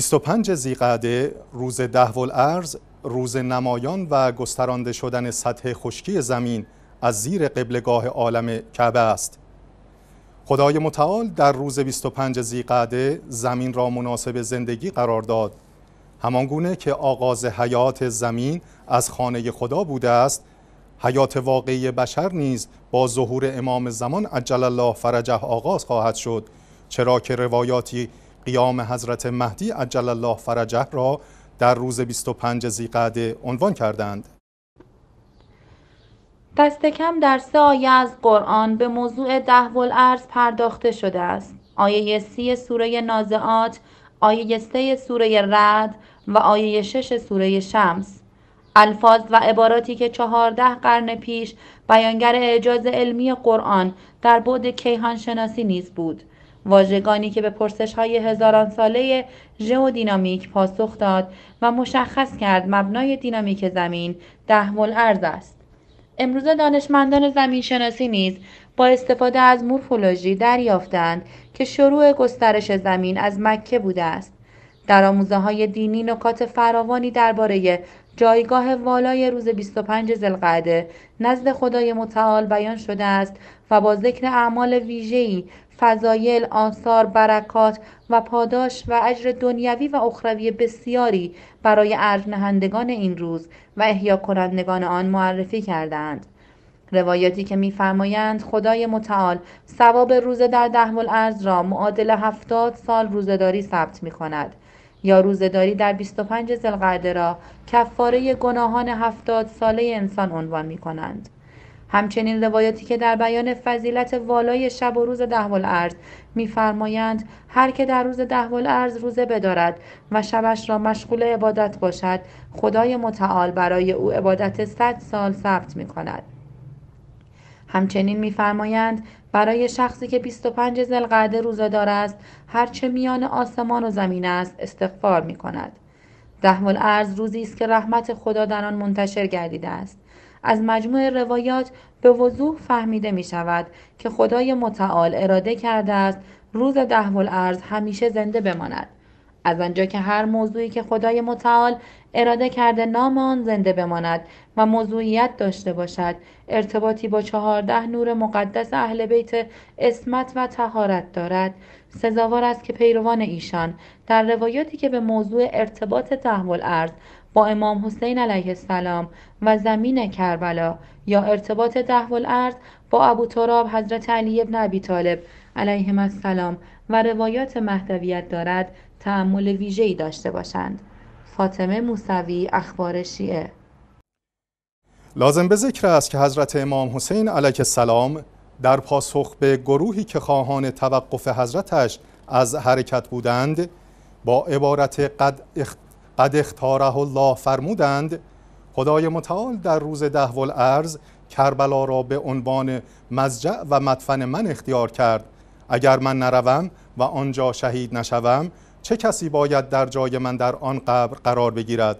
25 زیقعده روز دهول ارز روز نمایان و گسترانده شدن سطح خشکی زمین از زیر قبلگاه عالم کعبه است خدای متعال در روز 25 زیقعده زمین را مناسب زندگی قرار داد همانگونه که آغاز حیات زمین از خانه خدا بوده است حیات واقعی بشر نیز با ظهور امام زمان عجل الله فرجه آغاز خواهد شد چرا که روایاتی قیام حضرت مهدی عجل الله فرجه را در روز 25 زیقعده عنوان کردند دست کم در سه آیه از قرآن به موضوع دهول ارز پرداخته شده است آیه سی سوره نازعات آیه سه سوره رد و آیه شش سوره شمس الفاظ و عباراتی که چهارده قرن پیش بیانگر اعجاز علمی قرآن در بعد کیهان شناسی نیز بود واژگانی که به های هزاران ساله ژئودینامیک پاسخ داد و مشخص کرد مبنای دینامیک زمین مول ارز است. امروزه دانشمندان شناسی نیز با استفاده از مورفولوژی دریافتند که شروع گسترش زمین از مکه بوده است. در آموزه های دینی نکات فراوانی درباره جایگاه والای روز 25 زلقعده نزد خدای متعال بیان شده است و با ذکر اعمال ویژه‌ای فضایل، آثار، برکات و پاداش و اجر دنیوی و اخروی بسیاری برای ارج نهندگان این روز و احیا کنندگان آن معرفی کردند. روایاتی که میفرمایند خدای متعال سواب روزه در دهم الارض را معادل هفتاد سال روزهداری ثبت می کند. یا روزهداری در 25 زلقرده را کفاره گناهان هفتاد ساله انسان عنوان می کنند. همچنین روایاتی که در بیان فضیلت والای شب و روز دهول ارز میفرمایند هر که در روز دهول ارز روزه بدارد و شبش را مشغول عبادت باشد خدای متعال برای او عبادت صد سال ثبت می کند. همچنین می‌فرمایند برای شخصی که 25 ذوالقعده روزه دار است هرچه میان آسمان و زمین است استغفار می کند. دهم ارز روزی است که رحمت خدا در آن منتشر گردیده است. از مجموع روایات به وضوح فهمیده می شود که خدای متعال اراده کرده است روز دهم ارز همیشه زنده بماند. از آنجا که هر موضوعی که خدای متعال اراده کرده نام آن زنده بماند و موضوعیت داشته باشد ارتباطی با چهارده نور مقدس اهل بیت اسمت و تهارت دارد سزاوار است که پیروان ایشان در روایاتی که به موضوع ارتباط تحول ارض با امام حسین علیه السلام و زمین کربلا یا ارتباط تحول ارض با ابو تراب حضرت علی ابن ابی طالب علیهم السلام و روایات مهدویت دارد تعمل ویژه‌ای داشته باشند فاطمه موسوی اخبار شیعه لازم به ذکر است که حضرت امام حسین علیه السلام در پاسخ به گروهی که خواهان توقف حضرتش از حرکت بودند با عبارت قد, قد اختاره الله فرمودند خدای متعال در روز دهول ارز کربلا را به عنوان مزجع و مدفن من اختیار کرد اگر من نروم و آنجا شهید نشوم چه کسی باید در جای من در آن قبر قرار بگیرد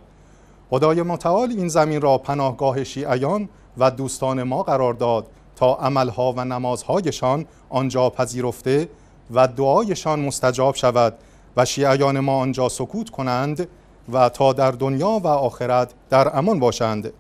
خدای متعال این زمین را پناهگاه شیعیان و دوستان ما قرار داد تا عملها و نمازهایشان آنجا پذیرفته و دعایشان مستجاب شود و شیعیان ما آنجا سکوت کنند و تا در دنیا و آخرت در امان باشند